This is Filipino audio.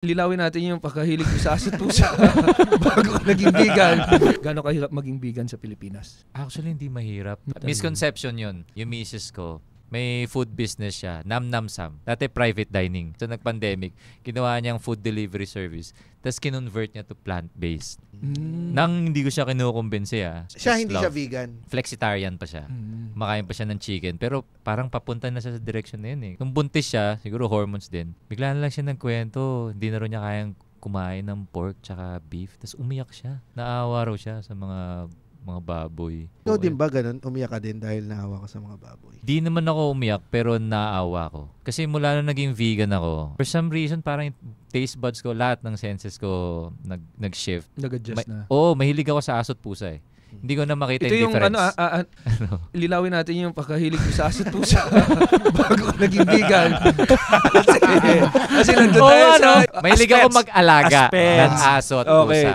Lilawin natin yung pagkahilig ko sa asat-pusa bago naging vegan. Gano'ng kahirap maging vegan sa Pilipinas? Actually, hindi mahirap. Ano? Misconception yun. Yung misis ko, may food business siya, Nam Nam Sam. Dati private dining. So nag-pandemic, ginawa niyang food delivery service. Tapos kinonvert niya to plant-based. Mm. Nang hindi ko siya kinukumbinsi ah. Siya hindi love. siya vegan. Flexitarian pa siya. Mm. Makain pa siya ng chicken. Pero parang papunta na siya sa direction na yun eh. Nung buntis siya, siguro hormones din. Bigla na lang siya ng kwento. Hindi na rin niya kayang kumain ng pork tsaka beef. Tapos umiyak siya. Naawa raw siya sa mga mga baboy. Ikaw so, din ba ganun? Umiyak ka din dahil naawa ka sa mga baboy? Di naman ako umiyak pero naawa ko. Kasi mula na naging vegan ako, for some reason parang taste buds ko, lahat ng senses ko nag, nag-shift. Nag-adjust Ma- na. Oo, oh, mahilig ako sa aso't pusa eh. Hmm. Hindi ko na makita Ito yung, yung Ano, a, a, ah, ah, ah, ano? Lilawin natin yung pagkahilig ko sa asot pusa bago naging vegan. kasi, kasi nandun oh, tayo sa... Mahilig ako mag-alaga Aspects. ng asot okay. pusa.